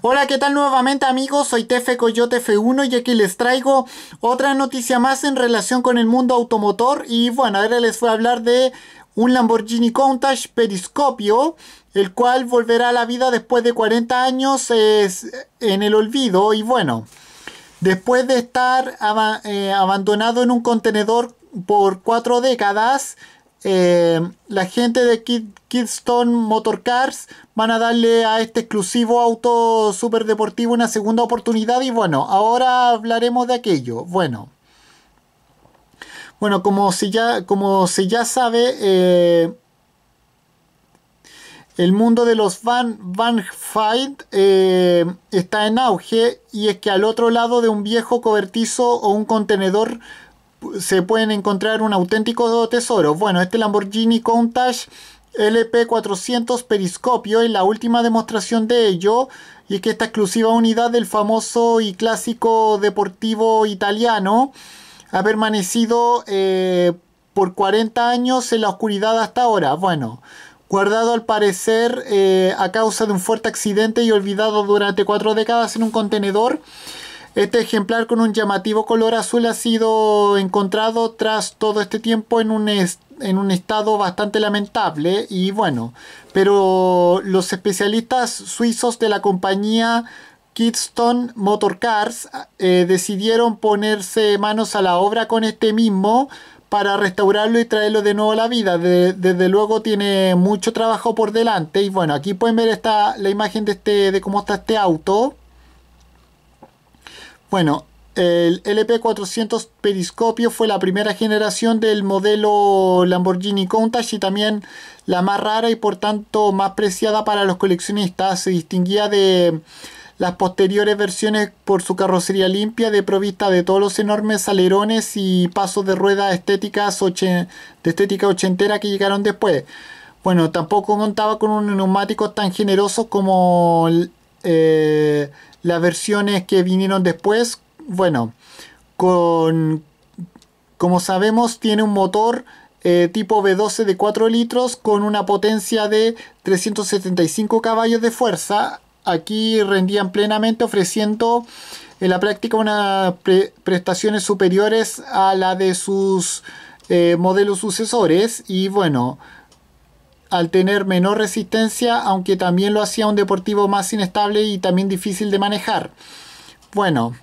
Hola, ¿qué tal nuevamente amigos? Soy Tefe Coyote F1 y aquí les traigo otra noticia más en relación con el mundo automotor y bueno, ahora les voy a hablar de un Lamborghini Countach Periscopio, el cual volverá a la vida después de 40 años en el olvido y bueno, después de estar eh, abandonado en un contenedor por cuatro décadas, eh, la gente de Kidstone Motorcars van a darle a este exclusivo auto super deportivo una segunda oportunidad y bueno, ahora hablaremos de aquello. Bueno, bueno como, si ya, como se ya sabe, eh, el mundo de los Van, van Fight eh, está en auge y es que al otro lado de un viejo cobertizo o un contenedor se pueden encontrar un auténtico tesoro. Bueno, este Lamborghini Countach LP400 Periscopio es la última demostración de ello y es que esta exclusiva unidad del famoso y clásico deportivo italiano ha permanecido eh, por 40 años en la oscuridad hasta ahora. Bueno, guardado al parecer eh, a causa de un fuerte accidente y olvidado durante cuatro décadas en un contenedor. Este ejemplar con un llamativo color azul ha sido encontrado tras todo este tiempo en un, en un estado bastante lamentable y bueno, pero los especialistas suizos de la compañía Kidston Motor eh, decidieron ponerse manos a la obra con este mismo para restaurarlo y traerlo de nuevo a la vida. desde luego tiene mucho trabajo por delante y bueno, aquí pueden ver esta, la imagen de, este, de cómo está este auto. Bueno, el LP400 Periscopio fue la primera generación del modelo Lamborghini Countach y también la más rara y por tanto más preciada para los coleccionistas. Se distinguía de las posteriores versiones por su carrocería limpia de provista de todos los enormes alerones y pasos de rueda estéticas de estética ochentera que llegaron después. Bueno, tampoco contaba con un neumático tan generoso como eh, las versiones que vinieron después, bueno, con, como sabemos, tiene un motor eh, tipo V12 de 4 litros con una potencia de 375 caballos de fuerza. Aquí rendían plenamente ofreciendo en la práctica unas prestaciones superiores a la de sus eh, modelos sucesores y bueno, al tener menor resistencia, aunque también lo hacía un deportivo más inestable y también difícil de manejar. Bueno,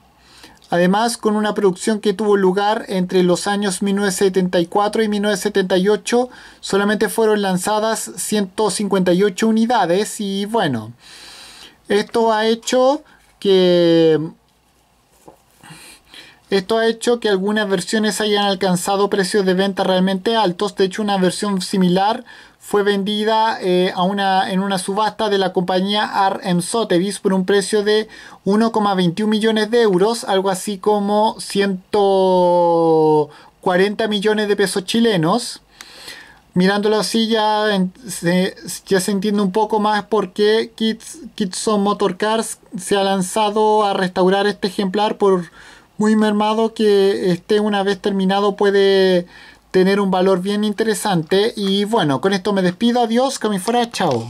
además con una producción que tuvo lugar entre los años 1974 y 1978, solamente fueron lanzadas 158 unidades y bueno, esto ha hecho que esto ha hecho que algunas versiones hayan alcanzado precios de venta realmente altos. De hecho, una versión similar fue vendida eh, a una, en una subasta de la compañía RM Sotheby's por un precio de 1,21 millones de euros, algo así como 140 millones de pesos chilenos. Mirándolo así ya, se, ya se entiende un poco más por qué Kitson Motor Cars se ha lanzado a restaurar este ejemplar por muy mermado que esté una vez terminado puede tener un valor bien interesante. Y bueno, con esto me despido. Adiós, que me fuera. Chao.